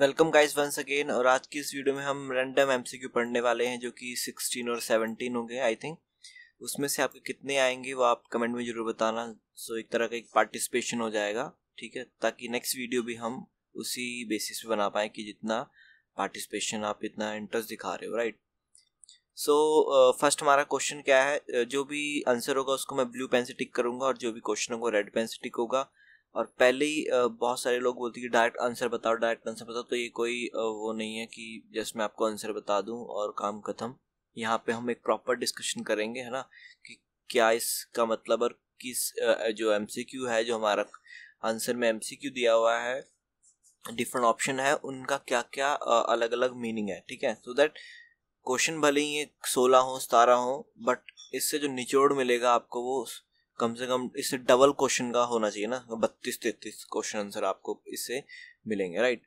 Welcome guys once again और आज की इस वीडियो में हम रैंडम एमसीक्यू पढ़ने वाले हैं जो कि 16 और 17 होंगे आई थिंक उसमें से आपके कितने आएंगे वो आप कमेंट में जरूर बताना सो एक तरह का एक पार्टिसिपेशन हो जाएगा ठीक है ताकि नेक्स्ट वीडियो भी हम उसी बेसिस पे बना पाएँ कि जितना पार्टिसिपेशन आप इतना इंटरेस्ट दिखा रहे हो राइट सो फर्स्ट हमारा क्वेश्चन क्या है जो भी आंसर होगा उसको मैं ब्लू पेन से टिक करूंगा और जो भी क्वेश्चन होगा रेड पेन से टिक होगा और पहले ही बहुत सारे लोग बोलते हैं कि डायरेक्ट आंसर बताओ डायरेक्ट आंसर बताओ तो ये कोई वो नहीं है कि जस्ट मैं आपको आंसर बता दूं और काम खत्म यहाँ पे हम एक प्रॉपर डिस्कशन करेंगे है ना कि क्या इसका मतलब और किस जो एम है जो हमारा आंसर में एम दिया हुआ है डिफरेंट ऑप्शन है उनका क्या क्या अलग अलग मीनिंग है ठीक है सो दैट क्वेश्चन भले ही सोलह हो सतारह हो बट इससे जो निचोड़ मिलेगा आपको वो कम से कम इससे डबल क्वेश्चन का होना चाहिए ना बत्तीस तैतीस क्वेश्चन आंसर आपको इससे मिलेंगे राइट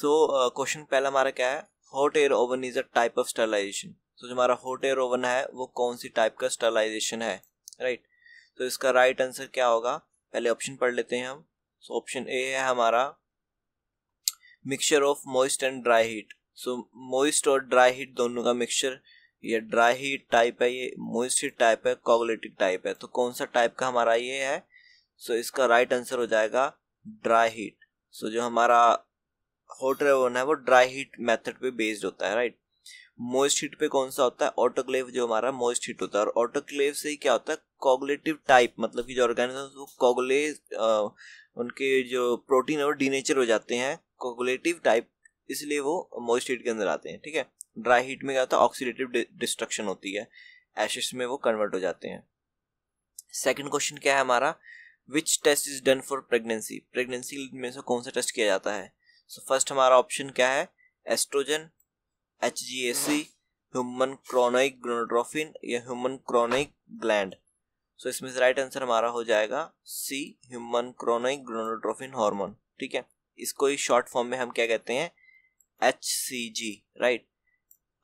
सो क्वेश्चन पहला हमारा क्या है hot air oven is a type of sterilization तो जो हमारा हॉट एयर ओवन है वो कौन सी टाइप का स्टरलाइजेशन है राइट right? तो इसका राइट right आंसर क्या होगा पहले ऑप्शन पढ़ लेते हैं हम सो ऑप्शन ए है हमारा mixture of moist and dry heat so moist और ड्राई हीट दोनों का मिक्सचर ये ड्राई हीट टाइप है ये मोइस्ट हीट टाइप है कॉगुलेटिक टाइप है तो कौन सा टाइप का हमारा ये है सो so, इसका राइट right आंसर हो जाएगा ड्राई हीट सो जो हमारा हॉट रेवन है वो ड्राई हीट मेथड पे बेस्ड होता है राइट मोइस्ट हीट पे कौन सा होता है ऑटोक्लेव जो हमारा मोइस्ट हीट होता है और ऑटोक्लेव से ही क्या होता है कॉगुलेटिव टाइप मतलब कि जो ऑर्गेनिज्म वो कॉगुले उनके जो प्रोटीन है वो डीनेचर हो जाते हैं कोगुलेटिव टाइप इसलिए वो मोइस्ट हीट के अंदर आते हैं ठीक है ड्राई हीट में क्या होता है ऑक्सीडेटिव डिस्ट्रक्शन होती है एशेस में वो कन्वर्ट हो जाते हैं सेकेंड क्वेश्चन क्या है हमारा which test is done for pregnancy pregnancy में से कौन सा टेस्ट किया जाता है सो so, फर्स्ट हमारा ऑप्शन क्या है estrogen H G A C human chorionic gonadotropin या ह्यूमन क्रोनोइक ग्लैंड सो इसमें से राइट आंसर हमारा हो जाएगा सी ह्यूमन क्रोनोइक ग्रोनोड्रोफिन हार्मोन ठीक है इसको ही शॉर्ट फॉर्म में हम क्या कहते हैं एच सी जी राइट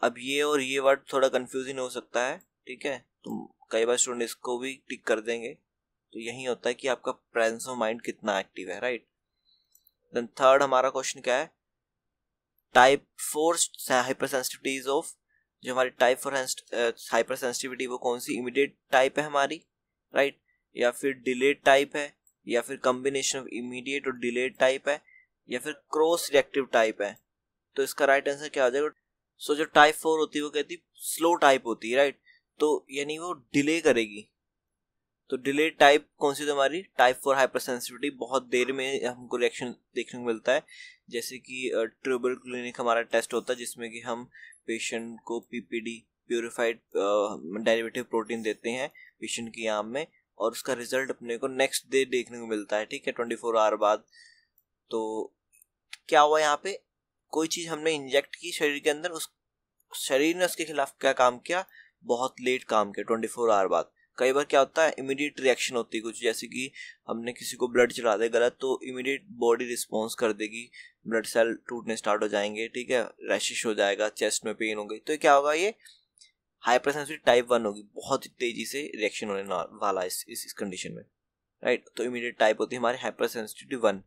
अब ये और ये वर्ड थोड़ा कन्फ्यूजिंग हो सकता है ठीक है तो कई बार स्टूडेंट इसको भी टिक कर देंगे तो यही होता है कि आपका प्रेजेंस ऑफ माइंड कितना एक्टिव है राइट देन थर्ड हमारा क्वेश्चन क्या है type four hypersensitivities of जो हमारी टाइप फोर हाइपर सेंसिटिविटी वो कौन सी इमीडिएट टाइप है हमारी राइट या फिर डिलेड टाइप है या फिर कॉम्बिनेशन ऑफ इमीडिएट और डिलेड टाइप है या फिर क्रॉस रिएक्टिव टाइप है तो इसका राइट आंसर क्या हो जाएगा सो so, जो टाइप फोर होती है वो कहती स्लो टाइप होती है राइट तो यानी वो डिले करेगी तो डिले टाइप कौन सी हमारी टाइप फोर हाइपर सेंसिटिविटी बहुत देर में हमको रिएक्शन देखने को मिलता है जैसे कि ट्रिबल क्लिनिक हमारा टेस्ट होता है जिसमें कि हम पेशेंट को पीपीडी प्योरीफाइड डेरिवेटिव प्रोटीन देते हैं पेशेंट की आम में और उसका रिजल्ट अपने को नेक्स्ट डे देखने को मिलता है ठीक है ट्वेंटी फोर आवर बाद तो क्या हुआ यहाँ पे कोई चीज़ हमने इंजेक्ट की शरीर के अंदर उस शरीर ने उसके खिलाफ क्या काम किया बहुत लेट काम किया ट्वेंटी फोर आवर बाद कई बार क्या होता है इमीडिएट रिएक्शन होती है कुछ जैसे कि हमने किसी को ब्लड चढ़ा दे गलत तो इमीडिएट बॉडी रिस्पॉन्स कर देगी ब्लड सेल टूटने स्टार्ट हो जाएंगे ठीक है रैशिश हो जाएगा चेस्ट में पेन होगी तो क्या होगा ये हाइपर सेंसिटिव टाइप वन होगी बहुत ही तेजी से रिएक्शन होने वाला इस इस कंडीशन में राइट तो इमीडिएट टाइप होती है हमारे hypersensitive one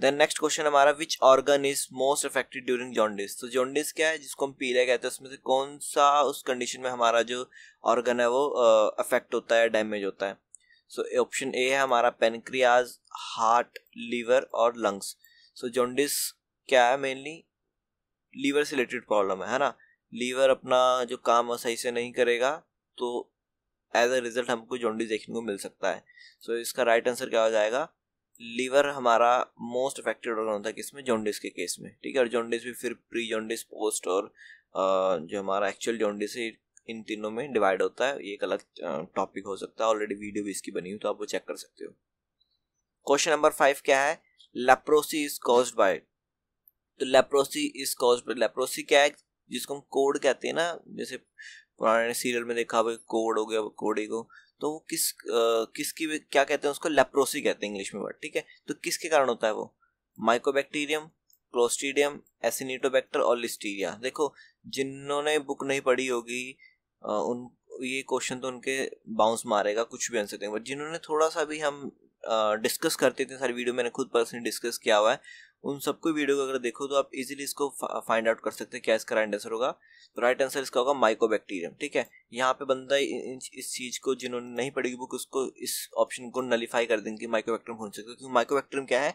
then next question हमारा which organ is most affected during jaundice तो जॉन्डिस क्या है जिसको हम पीले कहते हैं उसमें से कौन सा उस कंडीशन में हमारा जो ऑर्गन है वो अफेक्ट uh, होता है डैमेज होता है सो ऑप्शन ए है हमारा पेनक्रियाज हार्ट लीवर और लंग्स सो जॉन्डिस क्या है मेनली लीवर से रिलेटेड प्रॉब्लम है है ना लीवर अपना जो काम सही से नहीं करेगा तो एज अ रिजल्ट हमको जॉन्डिस देखने को मिल सकता है सो so, इसका राइट right आंसर क्या हो जाएगा लीवर हमारा मोस्ट अफेक्टेड ऑर्गन होता है किसमें जॉन्डिस के केस में ठीक है और जॉन्डिस भी फिर प्री जॉन्डिस पोस्ट और जो हमारा एक्चुअल जॉन्डिस है इन तीनों में डिवाइड होता है ये एक अलग टॉपिक हो सकता है ऑलरेडी वीडियो भी इसकी बनी हुई तो आप वो चेक कर सकते हो क्वेश्चन नंबर फाइव क्या है लेप्रोसी इज कॉज बाय तो leprosy is cause by leprosy क्या है जिसको हम कोड कहते हैं ना जैसे पुराने सीरियल में देखा कोड हो गया को तो वो किस किसकी क्या कहते हैं उसको लेप्रोसी कहते हैं इंग्लिश में वर्ड ठीक है तो किसके कारण होता है वो माइकोबैक्टीरियम क्लोस्टीडियम एसिनिटोबैक्टर और लिस्टीरिया देखो जिन्होंने बुक नहीं पढ़ी होगी उन ये क्वेश्चन तो उनके बाउंस मारेगा कुछ भी आंसर देंगे बट जिन्होंने थोड़ा सा भी हम डिस्कस करते थे सारी वीडियो मैंने खुद पर्सनली डिस्कस किया हुआ है उन सबको वीडियो को अगर देखो तो आप इजीली इसको फाइंड आउट कर सकते हैं क्या इसका राइट आंसर होगा तो राइट आंसर इसका होगा माइकोबैक्टीरियम ठीक है यहाँ पे बंदा इस चीज़ को जिन्होंने नहीं पढ़ी बुक उसको इस ऑप्शन को नलीफाई कर देंगे माइकोबैक्टीरियम हो सकता है क्योंकि माइकोबैक्टीरियम क्या है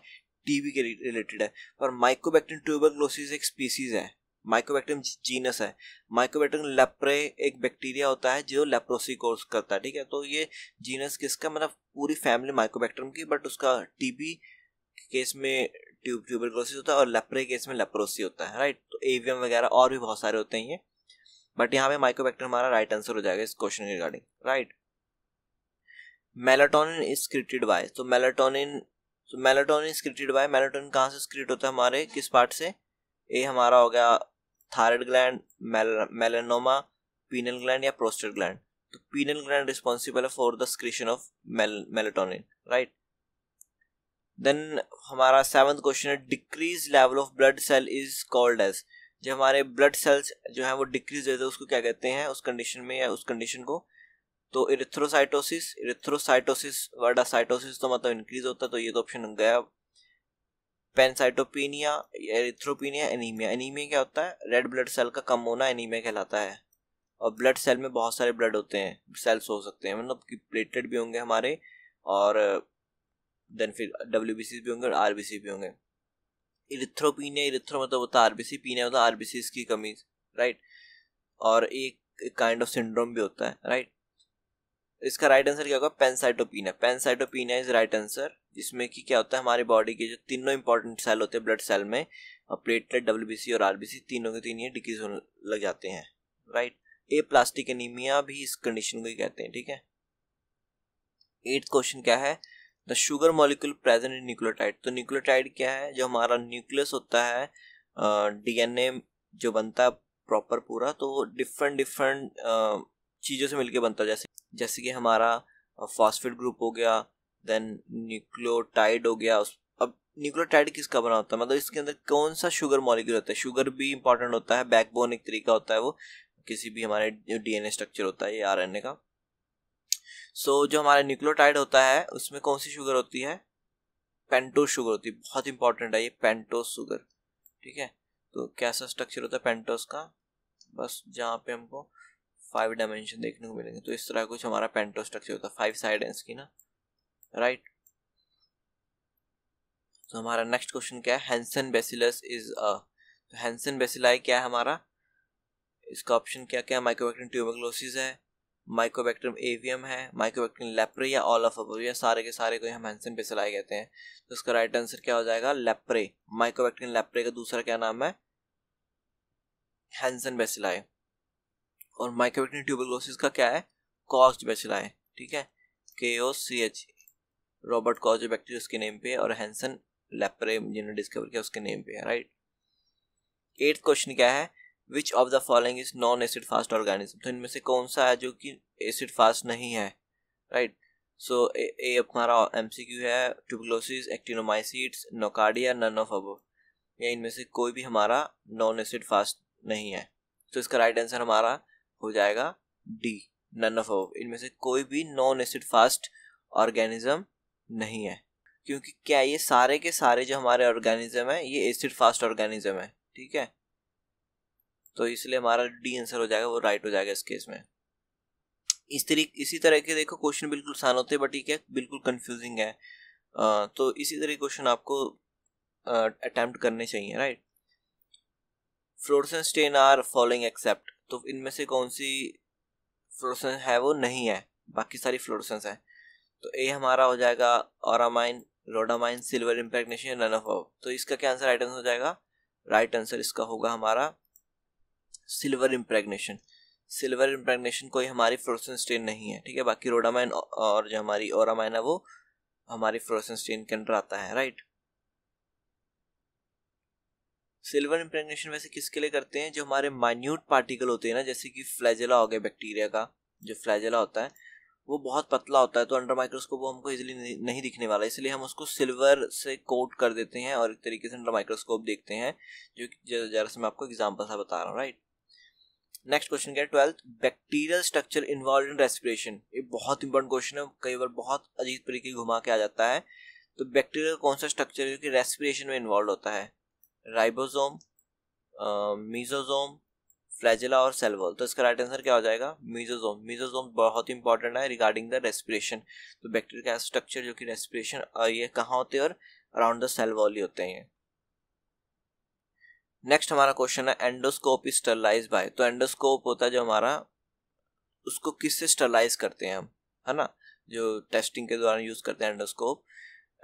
टीबी के रिलेटेड है पर माइकोबैक्टीरियम ट्यूबरक्लोसिस एक स्पीसीज है माइकोबैक्टीरियम जीनस है माइकोबैक्टीरियम लेप्रे एक बैक्टीरिया होता है जो लेप्रोसी कोर्स करता है ठीक है तो ये जीनस किसका मतलब पूरी फैमिली माइकोबैक्टीरियम की बट उसका टीबी केस में ट्यूब ट्यूबरकुलोसिस होता है और लेप्रे केस में लेप्रोसी होता है राइट तो एवीएम वगैरह और भी बहुत सारे होते हैं ये बट यहाँ पे माइकोबैक्टर हमारा राइट आंसर हो जाएगा इस क्वेश्चन के regarding right melatonin is created by तो मेलाटोनिन तो melatonin is created by melatonin कहाँ से क्रिएट होता है हमारे किस पार्ट से ए हमारा हो गया thyroid gland melanoma pineal gland या प्रोस्टेट ग्लैंड तो पीनल ग्लैंड रिस्पॉन्सिबल है for the secretion of melatonin right then हमारा सेवन्थ क्वेश्चन है decrease level of blood cell is called as जब हमारे ब्लड सेल्स जो है वो डिक्रीज रहते हैं उसको क्या कहते हैं उस कंडीशन में या उस कंडीशन को तो इरिथ्रोसाइटोसिस इरिथ्रोसाइटोसिस वर्डा साइटोसिस तो मतलब इंक्रीज होता है तो ये तो ऑप्शन गया पेनसाइटोपीनिया एरिथ्रोपीनिया एनीमिया एनीमिया क्या होता है रेड ब्लड सेल का कम होना एनीमिया कहलाता है और ब्लड सेल में बहुत सारे ब्लड होते हैं सेल्स हो सकते हैं मतलब कि प्लेटेड भी होंगे हमारे और देन फिर डब्ल्यू भी होंगे और आर भी होंगे इरिथ्रोपिनिया इरिथ्रो मतलब होता है आर आरबीसी पीने मतलब आरबीसी की कमी राइट और एक काइंड ऑफ सिंड्रोम भी होता है राइट इसका राइट आंसर क्या होगा pancytopenia pancytopenia is right answer जिसमें कि क्या होता है हमारी बॉडी के जो तीनों इंपॉर्टेंट सेल होते हैं ब्लड सेल में और प्लेटलेट डब्ल्यू और आर तीनों के तीन ये डिक्रीज होने लग जाते हैं राइट ए प्लास्टिक एनीमिया भी इस कंडीशन को ही कहते हैं ठीक है एट्थ क्वेश्चन क्या है the sugar molecule present in nucleotide तो न्यूक्लियोटाइड क्या है जो हमारा न्यूक्लियस होता है डीएनए uh, जो बनता है प्रॉपर पूरा तो डिफरेंट डिफरेंट uh, चीज़ों से मिलके बनता है जैसे जैसे कि हमारा फॉस्फेट ग्रुप हो गया देन न्यूक्लियोटाइड हो गया उस अब न्यूक्लियोटाइड किसका बना होता है मतलब इसके अंदर कौन सा शुगर मॉलिक्यूल होता है शुगर भी इंपॉर्टेंट होता है बैकबोन एक तरीका होता है वो किसी भी हमारे डीएनए स्ट्रक्चर होता है ये आरएनए का सो so, जो हमारा न्यूक्लियोटाइड होता है उसमें कौन सी शुगर होती है पेंटोस शुगर होती है बहुत इंपॉर्टेंट है ये पेंटोस शुगर ठीक है तो कैसा स्ट्रक्चर होता है पेंटोस का बस जहाँ पे हमको फाइव डायमेंशन देखने को मिलेंगे तो इस तरह कुछ हमारा पेंटो स्ट्रक्चर होता है फाइव साइड है इसकी ना राइट तो हमारा नेक्स्ट क्वेश्चन क्या है हैंसन बेसिलस इज अ तो हैंसन बेसिलाई क्या है हमारा इसका ऑप्शन क्या क्या माइक्रोवेक्टिन ट्यूबरक्लोसिस है माइकोबैक्टरम एवियम है माइकोबैक्टरम लेप्रे या ऑल ऑफ अब ये सारे के सारे को हम हैंसन पे सिलाई कहते हैं तो इसका राइट आंसर क्या हो जाएगा लेप्रे माइकोबैक्टरम लेप्रे का दूसरा क्या नाम है हैंसन बेसिलाई और माइकोबैक्टरम ट्यूबरकुलोसिस का क्या है कॉस्ट बेसिलाई ठीक है K O C H Robert Koch's bacteria उसके नेम पे और हैंसन लेप्रे जिन्होंने डिस्कवर किया उसके नेम पे है राइट एट्थ क्वेश्चन क्या है which of the following is non acid fast organism तो इनमें से कौन सा है जो कि एसिड फास्ट नहीं है राइट सो ए हमारा एम सी क्यू है tuberculosis actinomycetes nocardia none of अब या इनमें से कोई भी हमारा नॉन एसिड फास्ट नहीं है तो इसका राइट आंसर हमारा हो जाएगा डी नन ऑफ अब इनमें से कोई भी नॉन एसिड फास्ट ऑर्गेनिज्म नहीं है क्योंकि क्या ये सारे के सारे जो हमारे ऑर्गेनिज्म है ये एसिड फास्ट ऑर्गेनिज्म है ठीक है तो इसलिए हमारा डी आंसर हो जाएगा वो राइट हो जाएगा इस केस में इस तरीके इसी तरह के देखो क्वेश्चन बिल्कुल आसान होते हैं बट ये क्या बिल्कुल कंफ्यूजिंग है आ, तो इसी तरह क्वेश्चन आपको अटैम्प्ट करने चाहिए right fluorescence stain are following except तो इनमें से कौन सी फ्लोरसेंस है वो नहीं है बाकी सारी फ्लोरसेंस है तो ए हमारा हो जाएगा auramine rhodamine silver impregnation none of तो इसका क्या आंसर राइट आंसर हो जाएगा राइट आंसर इसका होगा हमारा सिल्वर इम्प्रेगनेशन सिल्वर इम्प्रेगनेशन कोई हमारी फ्रोसन स्टेन नहीं है ठीक है बाकी रोडामाइन और जो हमारी ओरामाइन है वो हमारी फ्रोसन स्टेन के अंडर आता है राइट सिल्वर इम्प्रेगनेशन वैसे किसके लिए करते हैं जो हमारे माइन्यूट पार्टिकल होते हैं ना जैसे कि फ्लैजेला हो गया बैक्टीरिया का जो फ्लैजेला होता है वो बहुत पतला होता है तो अंडर माइक्रोस्कोप वो हमको इजीली नहीं दिखने वाला इसलिए हम उसको सिल्वर से कोट कर देते हैं और एक तरीके से अंडर माइक्रोस्कोप देखते हैं जो से मैं आपको एग्जाम्पल सा बता रहा हूँ राइट नेक्स्ट क्वेश्चन क्या है twelfth bacterial structure involve in respiration ये बहुत इंपॉर्टेंट क्वेश्चन है कई बार बहुत अजीब तरीके घुमा के आ जाता है तो बैक्टीरियल कौन सा स्ट्रक्चर है जो कि रेस्पिरेशन में इन्वॉल्व होता है राइबोसोम मीजोजोम फ्लैजिला और सेलवॉल तो इसका राइट आंसर क्या हो जाएगा मीजोजोम मीजोजोम बहुत इंपॉर्टेंट है रिगार्डिंग द रेस्पिरेशन तो बैक्टीरिया का स्ट्रक्चर जो कि रेस्पिरेशन ये कहाँ होते हैं और अराउंड द सेल वॉल ही होते हैं नेक्स्ट हमारा क्वेश्चन है एंडोस्कोप इज स्टरलाइज बाय तो एंडोस्कोप होता है जो हमारा उसको किससे स्टरलाइज करते हैं हम है ना जो टेस्टिंग के दौरान यूज़ करते हैं एंडोस्कोप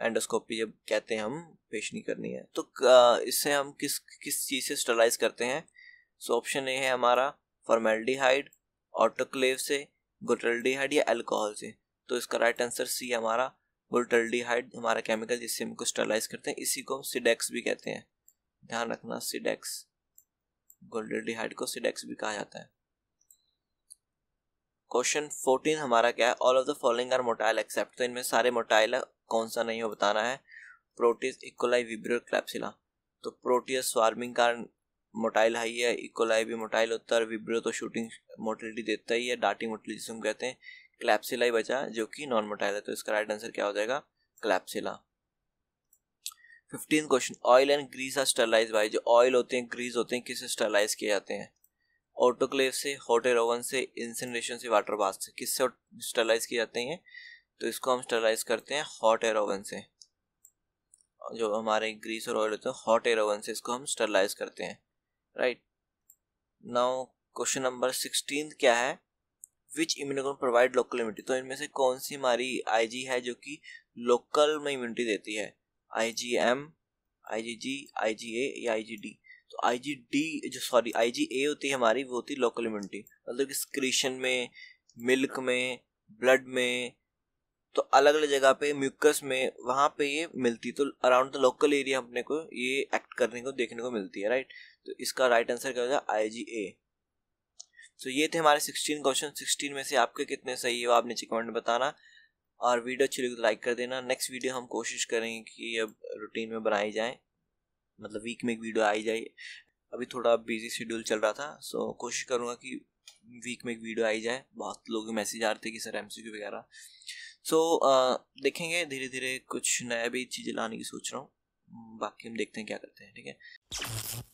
एंडोस्कोपी जब कहते हैं हम पेशनी करनी है तो इससे हम किस किस चीज़ से स्टरलाइज करते हैं सो ऑप्शन ए है हमारा फॉर्मेल्डिहाइड ऑटोक्लेव से गुटल्डिहाइड या अल्कोहल से तो इसका राइट आंसर सी हमारा गुटल्डिहाइड हमारा केमिकल जिससे हम इसको स्टरलाइज करते हैं इसी को हम सिडेक्स भी कहते हैं ध्यान रखना सिडेक्स गोल्डेडीहाइड को सिडेक्स भी कहा जाता है क्वेश्चन फोर्टीन हमारा क्या है all of the following are motile except तो इनमें सारे मोटाइल है कौन सा नहीं हो बताना है प्रोटीज इकोलाई विब्रियो क्लैप्सिला तो प्रोटीज स्वार्मिंग का मोटाइल हाई है इकोलाई भी मोटाइल होता है विब्रियो तो शूटिंग मोटिलिटी देता ही है डार्टिंग मोटिलिटी जिसे हम कहते हैं क्लैप्सिला ही बचा जो कि नॉन मोटाइल है तो इसका राइट आंसर क्या हो जाएगा klebsiella fifteen question oil and grease are sterilize by जो ऑयल होते हैं ग्रीस होते हैं किससे स्टरलाइज किए जाते हैं ऑटोक्लेव से होटल ओवन से इंसिनरेशन से वाटर बाथ से किससे स्टरलाइज किए जाते हैं तो इसको हम स्टरलाइज करते हैं हॉट एयर ओवन से जो हमारे ग्रीस और ऑयल होते हैं हॉट एयर ओवन से इसको हम स्टरलाइज करते हैं right now question number sixteen क्या है which immunogen provide local immunity तो इनमें से कौन सी हमारी आईजी है जो कि लोकल में इम्यूनिटी देती है आई जी एम आई जी जी आई जी ए या आई जी डी तो आई जी डी जो सॉरी आई जी ए होती है हमारी वो होती है लोकल इम्यूनिटी मतलब कि स्क्रीशन में मिल्क में ब्लड में तो अलग अलग जगह पे म्यूकस में वहाँ पे ये मिलती तो अराउंड द लोकल एरिया अपने को ये एक्ट करने को देखने को मिलती है राइट तो इसका राइट आंसर क्या होगा आई जी ए तो ये थे हमारे सिक्सटीन क्वेश्चन सिक्सटीन में से आपके कितने सही है वो आप नीचे कमेंट बताना और वीडियो अच्छी लगी तो लाइक कर देना नेक्स्ट वीडियो हम कोशिश करेंगे कि अब रूटीन में बनाई जाए मतलब वीक में एक वीडियो आई जाए अभी थोड़ा बिजी शेड्यूल चल रहा था सो कोशिश करूँगा कि वीक में एक वीडियो आई जाए बहुत लोग मैसेज आ रहे थे कि सर एम वगैरह सो देखेंगे धीरे धीरे कुछ नया भी चीज़ें लाने की सोच रहा हूँ बाकी हम देखते हैं क्या करते हैं ठीक है